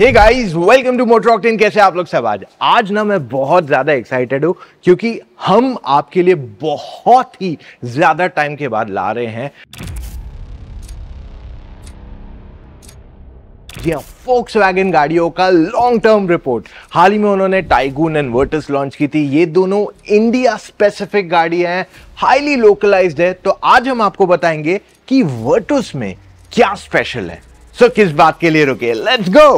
hey guys welcome to Motoroctane कैसे आप लोग सब आज आज ना मैं बहुत ज़्यादा एक्साइटेड हूँ क्योंकि हम आपके लिए बहुत ही ज़्यादा टाइम के बाद ला रहे हैं फोक्स वैगन हाँ, गाड़ियों का लॉन्ग टर्म रिपोर्ट हाल ही में उन्होंने टाइगून एंड वर्टस लॉन्च की थी ये दोनों इंडिया स्पेसिफिक गाड़ियां हैं हाईली लोकलाइज्ड है तो आज हम आपको बताएंगे कि वर्टस में क्या स्पेशल है सो so, किस बात के लिए रुके लेट्स गो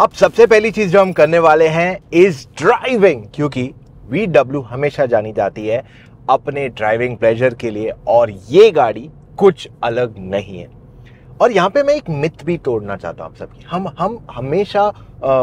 अब सबसे पहली चीज़ जो हम करने वाले हैं इज़ ड्राइविंग क्योंकि वी डब्ल्यू हमेशा जानी जाती है अपने ड्राइविंग प्लेजर के लिए और ये गाड़ी कुछ अलग नहीं है और यहाँ पे मैं एक मिथ भी तोड़ना चाहता हूँ आप सबकी हम हम हमेशा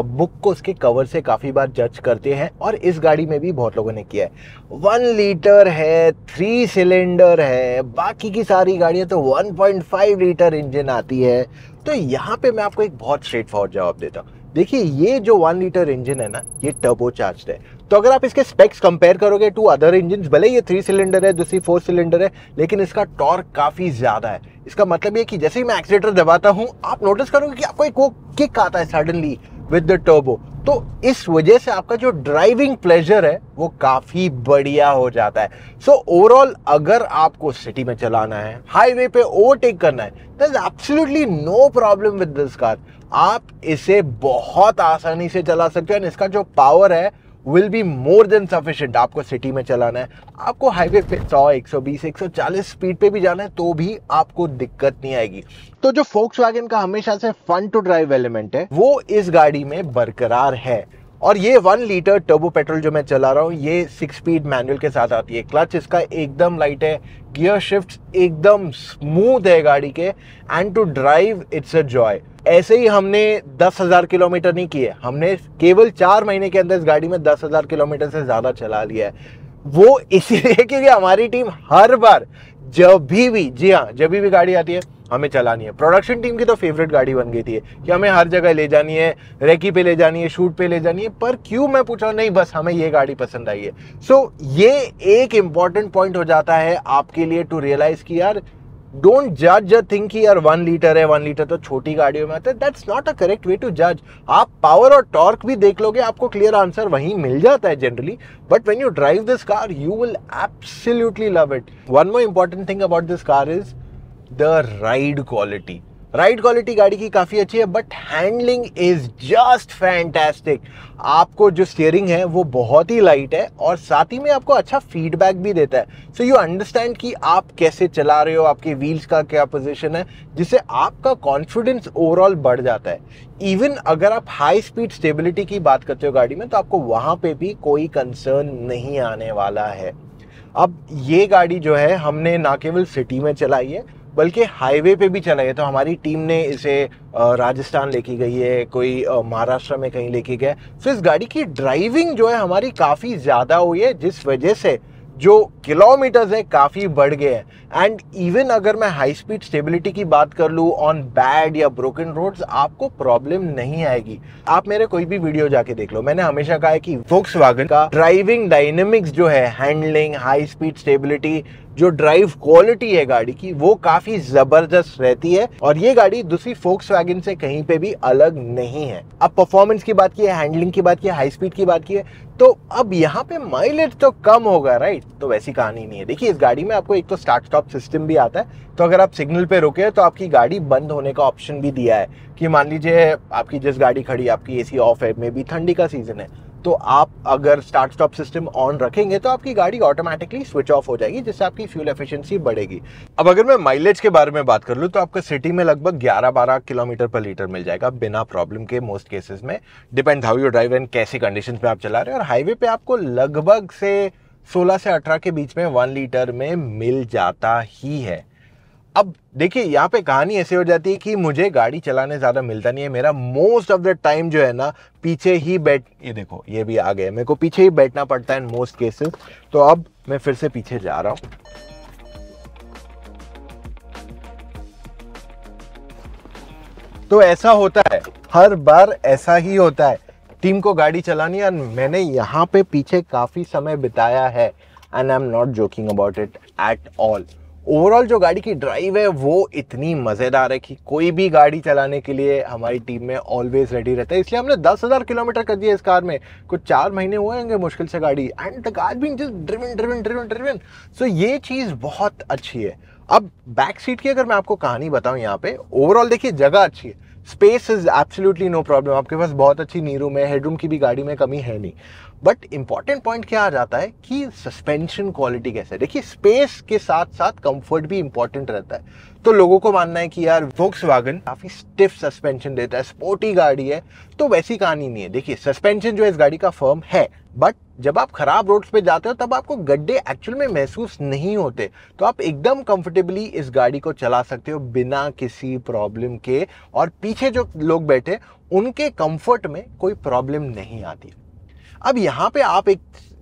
बुक को उसके कवर से काफ़ी बार जज करते हैं और इस गाड़ी में भी बहुत लोगों ने किया है वन लीटर है थ्री सिलेंडर है बाकी की सारी गाड़ियाँ तो 1.5 लीटर इंजन आती है तो यहाँ पे मैं आपको एक बहुत स्ट्रेट फॉरवर्ड जवाब देता हूँ देखिए ये जो वन लीटर इंजन है ना ये टर्बो चार्ज है तो अगर आप इसके स्पेक्स कंपेयर करोगे टू अदर इंजन भले ये थ्री सिलेंडर है दूसरी फोर सिलेंडर है लेकिन इसका टॉर्क काफ़ी ज़्यादा है इसका मतलब ये कि जैसे ही मैं एक्सीटर दबाता हूँ आप नोटिस करोगे कि आपको एक वो किक आता है सडनली विद द टर्बो तो इस वजह से आपका जो ड्राइविंग प्लेजर है वो काफ़ी बढ़िया हो जाता है सो so, ओवरऑल अगर आपको सिटी में चलाना है हाईवे पे ओवरटेक करना है there is absolutely no problem with this car आप इसे बहुत आसानी से चला सकते हो एंड इसका जो पावर है will be more than sufficient आपको सिटी में चलाना है आपको हाईवे पे 100, 120, 140 स्पीड पे भी जाना है तो भी आपको दिक्कत नहीं आएगी तो जो फोक्स का हमेशा से फन टू ड्राइव एलिमेंट है वो इस गाड़ी में बरकरार है और ये वन लीटर टर्बो पेट्रोल जो मैं चला रहा हूँ ये सिक्स स्पीड मैनुअल के साथ आती है क्लच इसका एकदम लाइट है गियर शिफ्ट एकदम स्मूथ है गाड़ी के and to drive it's a joy ऐसे ही हमने दस हज़ार किलोमीटर नहीं किए हमने केवल चार महीने के अंदर इस गाड़ी में दस हज़ार किलोमीटर से ज़्यादा चला लिया है वो इसीलिए क्योंकि हमारी टीम हर बार जब भी भी जी हाँ जब भी भी गाड़ी आती है हमें चलानी है प्रोडक्शन टीम की तो फेवरेट गाड़ी बन गई थी कि हमें हर जगह ले जानी है रेकी पे ले जानी है शूट पे ले जानी है पर क्यों मैं पूछा नहीं बस हमें ये गाड़ी पसंद आई है सो so, ये एक इंपॉर्टेंट पॉइंट हो जाता है आपके लिए टू रियलाइज कि यार डोंट जज अ थिंक यार वन लीटर है वन लीटर तो छोटी गाड़ियों में आता है that's not a correct way to जज आप पावर और टॉर्क भी देख लोगे आपको क्लियर आंसर वहीं मिल जाता है generally but when you drive this car you will absolutely love it one more important thing about this car is the ride quality ride quality गाड़ी की काफ़ी अच्छी है but handling is just fantastic आपको जो स्टीयरिंग है वो बहुत ही लाइट है और साथ ही में आपको अच्छा फीडबैक भी देता है सो यू अंडरस्टैंड कि आप कैसे चला रहे हो आपके व्हील्स का क्या पोजिशन है जिससे आपका कॉन्फिडेंस ओवरऑल बढ़ जाता है इवन अगर आप हाई स्पीड स्टेबिलिटी की बात करते हो गाड़ी में तो आपको वहाँ पे भी कोई कंसर्न नहीं आने वाला है अब ये गाड़ी जो है हमने ना केवल सिटी में चलाई है बल्कि हाईवे पे भी चला गया तो हमारी टीम ने इसे राजस्थान लेके गई है कोई महाराष्ट्र में कहीं लेके गया तो इस गाड़ी की ड्राइविंग जो है हमारी काफ़ी ज़्यादा हुई है जिस वजह से जो किलोमीटर्स हैं काफ़ी बढ़ गए हैं एंड इवन अगर मैं हाई स्पीड स्टेबिलिटी की बात कर लूँ ऑन बैड या ब्रोकन रोड्स आपको प्रॉब्लम नहीं आएगी आप मेरे कोई भी वीडियो जाके देख लो मैंने हमेशा कहा है कि फोक्स का ड्राइविंग डायनेमिक्स जो है हैंडलिंग हाई स्पीड स्टेबिलिटी जो ड्राइव क्वालिटी है गाड़ी की वो काफी जबरदस्त रहती है और ये गाड़ी दूसरी फोक्स वैगन से कहीं पे भी अलग नहीं है अब परफॉर्मेंस की बात की है हैंडलिंग की बात की है हाई स्पीड की बात की है तो अब यहाँ पे माइलेज तो कम होगा राइट तो वैसी कहानी नहीं है देखिए इस गाड़ी में आपको एक तो स्टार्ट स्टॉप सिस्टम भी आता है तो अगर आप सिग्नल पे रुके तो आपकी गाड़ी बंद होने का ऑप्शन भी दिया है कि मान लीजिए आपकी जिस गाड़ी खड़ी आपकी एसी ऑफ है मे बी ठंडी का सीजन है तो आप अगर स्टार्ट स्टॉप सिस्टम ऑन रखेंगे तो आपकी गाड़ी ऑटोमेटिकली स्विच ऑफ हो जाएगी जिससे आपकी फ्यूल एफिशिएंसी बढ़ेगी अब अगर मैं माइलेज के बारे में बात कर लूँ तो आपका सिटी में लगभग 11-12 किलोमीटर पर लीटर मिल जाएगा बिना प्रॉब्लम के मोस्ट केसेस में depend how you drive and कैसी कंडीशन में आप चला रहे हैं और हाईवे पे आपको लगभग से सोलह से अठारह के बीच में वन लीटर में मिल जाता ही है अब देखिए यहाँ पे कहानी ऐसी हो जाती है कि मुझे गाड़ी चलाने ज़्यादा मिलता नहीं है मेरा मोस्ट ऑफ द टाइम जो है ना पीछे ही बैठ ये देखो ये भी आ गया मेरे को पीछे ही बैठना पड़ता है इन मोस्ट केसेस तो अब मैं फिर से पीछे जा रहा हूँ तो ऐसा होता है हर बार ऐसा ही होता है टीम को गाड़ी चलानी और मैंने यहाँ पे पीछे काफ़ी समय बिताया है and I am not joking about it at all overall जो गाड़ी की ड्राइव है वो इतनी मज़ेदार है कि कोई भी गाड़ी चलाने के लिए हमारी टीम में ऑलवेज रेडी रहता है इसलिए हमने दस हज़ार किलोमीटर कर दिया इस कार में कुछ चार महीने हुए होंगे मुश्किल से गाड़ी and the car been just driven driven driven driven so ये चीज़ बहुत अच्छी है अब बैक सीट की अगर मैं आपको कहानी बताऊँ यहाँ पे ओवरऑल देखिए जगह अच्छी है space is absolutely no problem आपके पास बहुत अच्छी नीरू में हेडरूम की भी गाड़ी में कमी है नहीं बट इंपॉर्टेंट पॉइंट क्या आ जाता है कि सस्पेंशन क्वालिटी कैसे देखिए स्पेस के साथ साथ कंफर्ट भी इंपॉर्टेंट रहता है तो लोगों को मानना है कि यार वोक्स काफ़ी स्टिफ सस्पेंशन देता है स्पोर्टी गाड़ी है तो वैसी कहानी नहीं है देखिए सस्पेंशन जो है इस गाड़ी का फर्म है बट जब आप खराब रोड्स पे जाते हो तब आपको गड्ढे एक्चुअल में महसूस नहीं होते तो आप एकदम कंफर्टेबली इस गाड़ी को चला सकते हो बिना किसी प्रॉब्लम के और पीछे जो लोग बैठे उनके कंफर्ट में कोई प्रॉब्लम नहीं आती अब यहाँ पे आप एक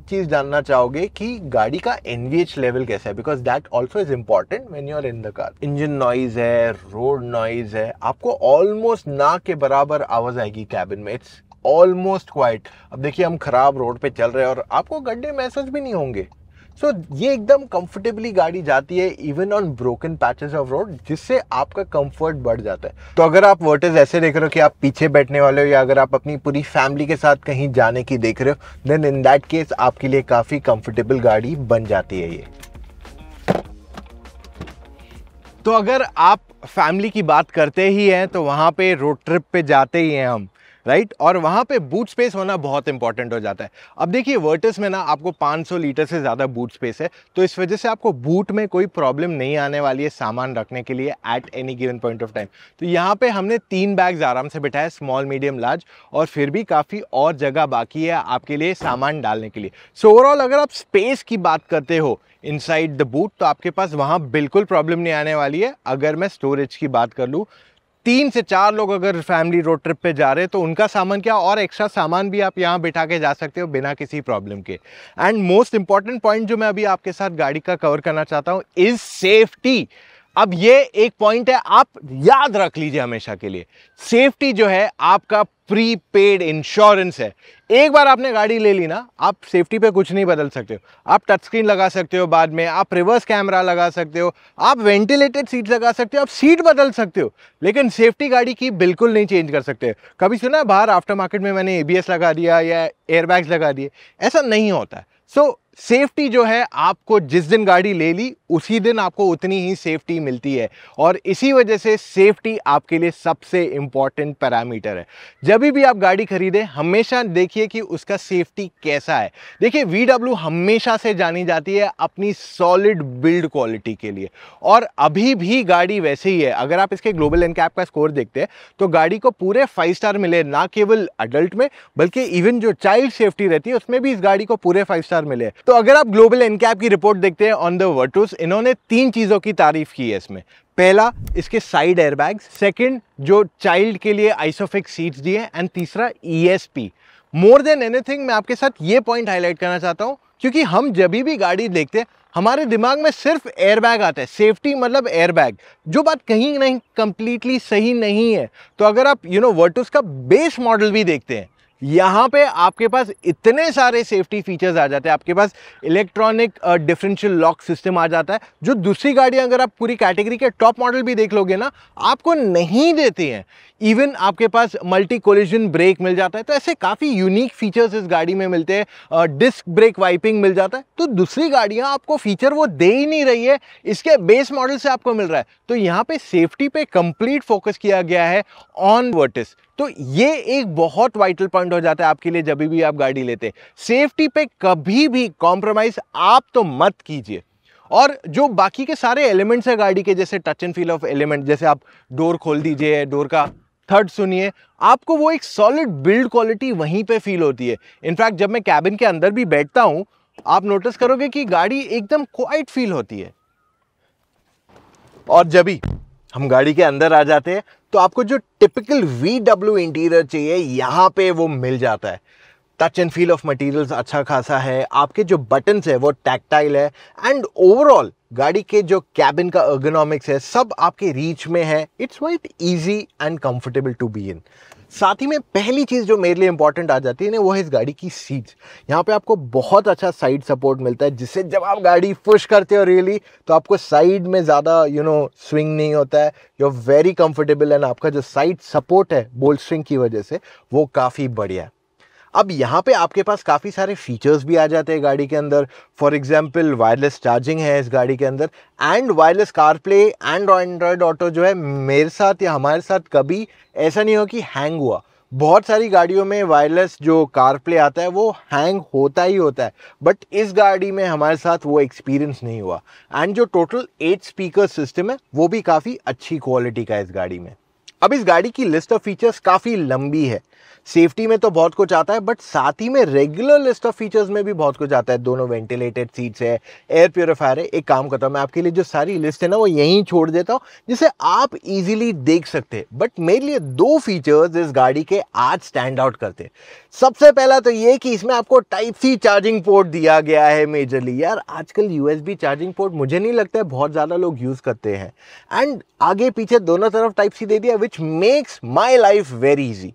चीज़ जानना चाहोगे कि गाड़ी का एनवीएच लेवल कैसा है because that also is important when you are in the car engine noise है रोड नॉइज है आपको ऑलमोस्ट ना के बराबर आवाज़ आएगी कैबिन में इट्स ऑलमोस्ट क्वाइट अब देखिए हम खराब रोड पे चल रहे हैं और आपको गड्ढे महसूस भी नहीं होंगे सो so, ये एकदम कंफर्टेबली गाड़ी जाती है even on broken patches of road जिससे आपका कंफर्ट बढ़ जाता है तो अगर आप वर्टेज ऐसे देख रहे हो कि आप पीछे बैठने वाले हो या अगर आप अपनी पूरी फैमिली के साथ कहीं जाने की देख रहे हो देन इन दैट केस आपके लिए काफ़ी कंफर्टेबल गाड़ी बन जाती है ये तो अगर आप फैमिली की बात करते ही हैं तो वहाँ पे रोड ट्रिप पे जाते ही हैं हम राइट और वहाँ पे बूट स्पेस होना बहुत इंपॉर्टेंट हो जाता है अब देखिए वर्टस में ना आपको 500 लीटर से ज़्यादा बूट स्पेस है तो इस वजह से आपको बूट में कोई प्रॉब्लम नहीं आने वाली है सामान रखने के लिए at any given point of time तो यहाँ पे हमने तीन बैग्स आराम से बिठाए स्मॉल मीडियम लार्ज और फिर भी काफ़ी और जगह बाकी है आपके लिए सामान डालने के लिए सो so, ओवरऑल अगर आप स्पेस की बात करते हो इनसाइड द बूट तो आपके पास वहाँ बिल्कुल प्रॉब्लम नहीं आने वाली है अगर मैं स्टोरेज की बात कर लूँ तीन से चार लोग अगर फैमिली रोड ट्रिप पे जा रहे हैं तो उनका सामान क्या और एक्स्ट्रा सामान भी आप यहाँ बिठा के जा सकते हो बिना किसी प्रॉब्लम के एंड मोस्ट इंपॉर्टेंट पॉइंट जो मैं अभी आपके साथ गाड़ी का कवर करना चाहता हूँ इज़ सेफ्टी अब ये एक पॉइंट है आप याद रख लीजिए हमेशा के लिए सेफ्टी जो है आपका प्री पेड इंश्योरेंस है एक बार आपने गाड़ी ले ली ना आप सेफ्टी पे कुछ नहीं बदल सकते हो आप टच स्क्रीन लगा सकते हो बाद में आप रिवर्स कैमरा लगा सकते हो आप वेंटिलेटेड सीट लगा सकते हो आप सीट बदल सकते हो लेकिन सेफ्टी गाड़ी की बिल्कुल नहीं चेंज कर सकते कभी सुना बाहर आफ्टर मार्केट में मैंने ए लगा दिया या एयरबैग्स लगा दिए ऐसा नहीं होता है सो so, सेफ्टी जो है आपको जिस दिन गाड़ी ले ली उसी दिन आपको उतनी ही सेफ्टी मिलती है और इसी वजह से सेफ्टी आपके लिए सबसे इम्पॉर्टेंट पैरामीटर है जब भी आप गाड़ी खरीदें हमेशा देखिए कि उसका सेफ्टी कैसा है देखिए वी हमेशा से जानी जाती है अपनी सॉलिड बिल्ड क्वालिटी के लिए और अभी भी गाड़ी वैसे ही है अगर आप इसके ग्लोबल एन का स्कोर देखते हैं तो गाड़ी को पूरे फाइव स्टार मिले ना केवल अडल्ट में बल्कि इवन जो चाइल्ड सेफ्टी रहती है उसमें भी इस गाड़ी को पूरे फाइव स्टार मिले तो अगर आप ग्लोबल एनकैप की रिपोर्ट देखते हैं ऑन द वर्टूस इन्होंने तीन चीज़ों की तारीफ की है इसमें पहला इसके साइड एयरबैग सेकंड जो चाइल्ड के लिए आइसोफिक्स सीट्स दिए एंड तीसरा ईएसपी मोर देन एनीथिंग मैं आपके साथ ये पॉइंट हाईलाइट करना चाहता हूँ क्योंकि हम जब भी गाड़ी देखते हैं हमारे दिमाग में सिर्फ एयरबैग आता है सेफ्टी मतलब एयरबैग जो बात कहीं नहीं कम्प्लीटली सही नहीं है तो अगर आप यू नो वर्टूस का बेस मॉडल भी देखते हैं यहाँ पे आपके पास इतने सारे सेफ्टी फीचर्स आ जाते हैं आपके पास इलेक्ट्रॉनिक डिफरेंशियल लॉक सिस्टम आ जाता है जो दूसरी गाड़ियाँ अगर आप पूरी कैटेगरी के टॉप मॉडल भी देख लोगे ना आपको नहीं देती हैं इवन आपके पास मल्टी कोलिजन ब्रेक मिल जाता है तो ऐसे काफ़ी यूनिक फीचर्स इस गाड़ी में मिलते हैं डिस्क ब्रेक वाइपिंग मिल जाता है तो दूसरी गाड़ियाँ आपको फीचर वो दे ही नहीं रही है इसके बेस मॉडल से आपको मिल रहा है तो यहाँ पे सेफ्टी पे कंप्लीट फोकस किया गया है ऑन वर्टिस तो ये एक बहुत वाइटल पॉइंट हो जाता है आपके लिए जब भी आप गाड़ी लेते हैं सेफ्टी पे कभी भी कॉम्प्रोमाइज़ आप तो मत कीजिए और जो बाकी के सारे एलिमेंट्स हैं गाड़ी के जैसे touch and feel of element जैसे आप डोर खोल दीजिए डोर का थर्ड सुनिए आपको वो एक सॉलिड बिल्ड क्वालिटी वहीं पे फील होती है इनफैक्ट जब मैं कैबिन के अंदर भी बैठता हूँ आप नोटिस करोगे कि गाड़ी एकदम क्वाइट फील होती है और जब भी हम गाड़ी के अंदर आ जाते हैं तो आपको जो टिपिकल वी डब्ल्यू इंटीरियर चाहिए यहाँ पे वो मिल जाता है touch and feel of materials अच्छा खासा है आपके जो बटन्स है वो टैक्टाइल है एंड ओवरऑल गाड़ी के जो कैबिन का अर्गोनॉमिक्स है सब आपके रीच में है it's quite easy and comfortable to be in साथ ही में पहली चीज़ जो मेरे लिए इंपॉर्टेंट आ जाती है ना वो है इस गाड़ी की सीट्स यहाँ पे आपको बहुत अच्छा साइड सपोर्ट मिलता है जिससे जब आप गाड़ी पुश करते हो रियली तो आपको साइड में ज़्यादा यू नो स्विंग नहीं होता है you are very comfortable and आपका जो साइड सपोर्ट है बोल्ड स्विंग की वजह से वो काफ़ी बढ़िया है अब यहाँ पे आपके पास काफ़ी सारे फीचर्स भी आ जाते हैं गाड़ी के अंदर फॉर एग्जांपल वायरलेस चार्जिंग है इस गाड़ी के अंदर and wireless CarPlay and Android Auto जो है मेरे साथ या हमारे साथ कभी ऐसा नहीं हो कि हैंग हुआ बहुत सारी गाड़ियों में वायरलेस जो कार प्ले आता है वो हैंग होता ही होता है बट इस गाड़ी में हमारे साथ वो एक्सपीरियंस नहीं हुआ एंड जो टोटल एट स्पीकर सिस्टम है वो भी काफ़ी अच्छी क्वालिटी का है इस गाड़ी में अब इस गाड़ी की लिस्ट ऑफ फीचर्स काफ़ी लंबी है सेफ्टी में तो बहुत कुछ आता है बट साथ ही में रेगुलर लिस्ट ऑफ फीचर्स में भी बहुत कुछ आता है दोनों वेंटिलेटेड सीट्स है एयर प्योरीफायर है एक काम करता हूँ मैं आपके लिए जो सारी लिस्ट है ना वो यहीं छोड़ देता हूँ जिसे आप इजीली देख सकते हैं बट मेरे लिए दो फीचर्स इस गाड़ी के आज स्टैंड आउट करते सबसे पहला तो ये कि इसमें आपको टाइप सी चार्जिंग पोर्ट दिया गया है मेजरली यार आजकल यू चार्जिंग पोर्ट मुझे नहीं लगता है बहुत ज़्यादा लोग यूज़ करते हैं एंड आगे पीछे दोनों तरफ टाइप सी दे दिया which makes my life very easy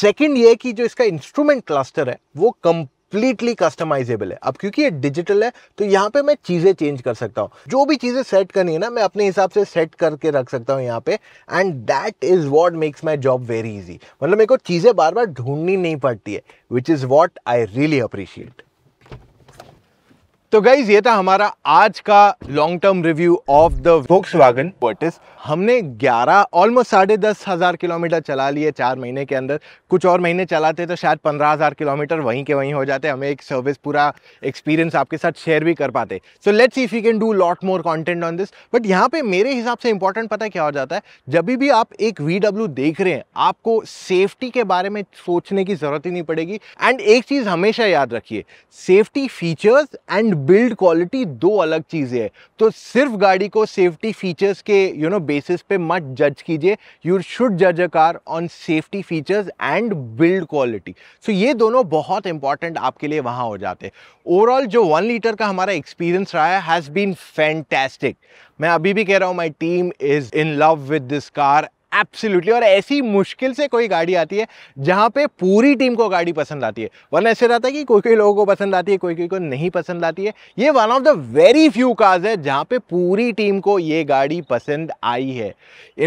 second ये कि जो इसका इंस्ट्रूमेंट क्लस्टर है वो कंप्लीटली कस्टमाइजेबल है अब क्योंकि ये डिजिटल है तो यहाँ पे मैं चीज़ें चेंज कर सकता हूँ जो भी चीज़ें सेट करनी है ना मैं अपने हिसाब से सेट करके रख सकता हूँ यहाँ पे and that is what makes my job very easy मतलब मेरे को चीज़ें बार बार ढूंढनी नहीं पड़ती है which is what I really appreciate तो गाइज ये था हमारा आज का long term review of the Volkswagen हमने 11 ऑलमोस्ट साढ़े दस हज़ार किलोमीटर चला लिए चार महीने के अंदर कुछ और महीने चलाते तो शायद पंद्रह हज़ार किलोमीटर वहीं के वहीं हो जाते हमें एक सर्विस पूरा एक्सपीरियंस आपके साथ शेयर भी कर पाते so let's if you can do lot more content on this but यहाँ पे मेरे हिसाब से इंपॉर्टेंट पता है क्या हो जाता है जब भी आप एक वी देख रहे हैं आपको सेफ्टी के बारे में सोचने की ज़रूरत ही नहीं पड़ेगी एंड एक चीज़ हमेशा याद रखिए safety features and build quality दो अलग चीज़ें हैं तो सिर्फ गाड़ी को सेफ्टी फीचर्स के यू नो बेसिस पे मत जज कीजिए यू शुड जज a car on safety features and build quality so ये दोनों बहुत इंपॉर्टेंट आपके लिए वहाँ हो जाते हैं ओवरऑल जो वन लीटर का हमारा एक्सपीरियंस रहा है हैज़ बीन फैंटेस्टिक मैं अभी भी कह रहा हूँ my team is in love with this car absolutely और ऐसी मुश्किल से कोई गाड़ी आती है जहाँ पे पूरी टीम को गाड़ी पसंद आती है वरना ऐसे रहता है कि कोई कोई लोगों को पसंद आती है कोई कोई को नहीं पसंद आती है ये one of the very few cars है जहाँ पे पूरी टीम को ये गाड़ी पसंद आई है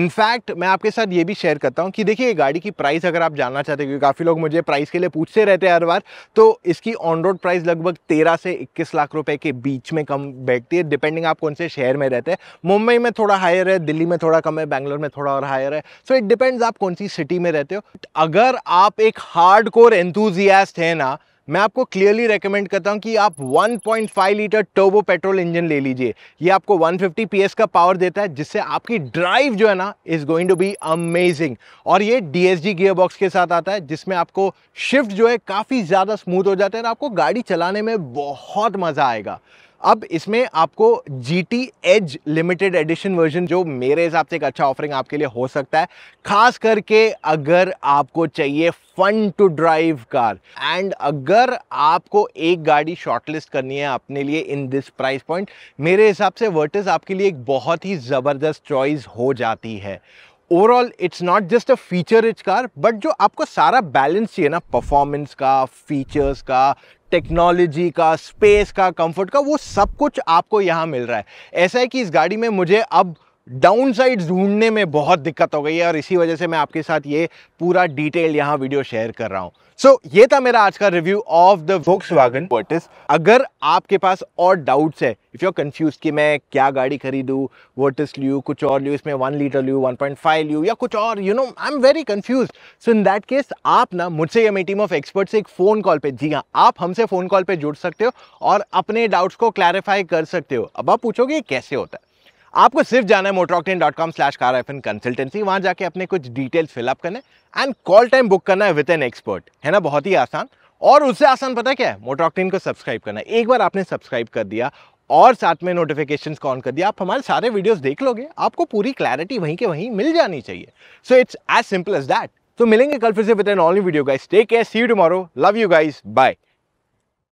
इनफैक्ट मैं आपके साथ ये भी शेयर करता हूँ कि देखिए ये गाड़ी की प्राइस अगर आप जानना चाहते हो क्योंकि काफ़ी लोग मुझे प्राइस के लिए पूछते रहते हैं हर बार तो इसकी ऑन रोड प्राइस लगभग तेरह से इक्कीस लाख रुपए के बीच में कम बैठती है डिपेंडिंग आप कौन से शहर में रहते हैं मुंबई में थोड़ा हायर है दिल्ली में थोड़ा कम है बैंगलोर में थोड़ा और हायर है सो इट डिपेंड्स आप कौन सी सिटी में रहते हो अगर आप एक हार्ड कोर एंथुजियास्ट हैं ना मैं आपको क्लियरली रेकमेंड करता हूं कि आप 1.5 लीटर टर्बो पेट्रोल इंजन ले लीजिए ये आपको 150 पीएस का पावर देता है जिससे आपकी ड्राइव जो है ना is going to be amazing और ये डीएसजी गियर बॉक्स के साथ आता है जिसमें आपको शिफ्ट जो है काफ़ी ज़्यादा स्मूथ हो जाता है और आपको गाड़ी चलाने में बहुत मज़ा आएगा अब इसमें आपको G T edge limited edition version जो मेरे हिसाब से एक अच्छा ऑफरिंग आपके लिए हो सकता है खास करके अगर आपको चाहिए fun to drive car and अगर आपको एक गाड़ी शॉर्टलिस्ट करनी है अपने लिए इन दिस प्राइस पॉइंट मेरे हिसाब से वर्टिस आपके लिए एक बहुत ही ज़बरदस्त चॉइस हो जाती है overall it's not just a feature rich car but जो आपको सारा बैलेंस चाहिए ना परफॉर्मेंस का फीचर्स का टेक्नोलॉजी का स्पेस का कंफर्ट का वो सब कुछ आपको यहाँ मिल रहा है ऐसा है कि इस गाड़ी में मुझे अब डाउन साइड ढूंढने में बहुत दिक्कत हो गई है और इसी वजह से मैं आपके साथ ये पूरा डिटेल यहाँ वीडियो शेयर कर रहा हूँ सो so, ये था मेरा आज का review of the Volkswagen Virtus अगर आपके पास और डाउट्स है इफ़ यू आर कंफ्यूज कि मैं क्या गाड़ी खरीदूँ वर्टिस लियू कुछ और लू इसमें वन लीटर लूँ वन पॉइंट फाइव लियू या कुछ और you know I am very confuse so in that case आप ना मुझसे या मेरी टीम ऑफ एक्सपर्ट से एक फ़ोन कॉल पर जी हाँ आप हमसे फ़ोन कॉल पर जुड़ सकते हो और अपने डाउट्स को क्लैरिफाई कर सकते हो अब आप पूछोगे कैसे होता है आपको सिर्फ जाना है Motoroctane dot com slash car F consultancy वहाँ जाके अपने कुछ डिटेल्स फिलअप करने एंड कॉल टाइम बुक करना है विद एन एक्सपर्ट है ना बहुत ही आसान और उससे आसान पता क्या है मोटरऑक्टेन को सब्सक्राइब करना है एक बार आपने सब्सक्राइब कर दिया और साथ में नोटिफिकेशन ऑन कर दिया आप हमारे सारे वीडियोस देख लोगे आपको पूरी क्लैरिटी वहीं के वहीं मिल जानी चाहिए so it's as simple as that तो मिलेंगे कल फिर से with an only video guys take care see you tomorrow love you guys bye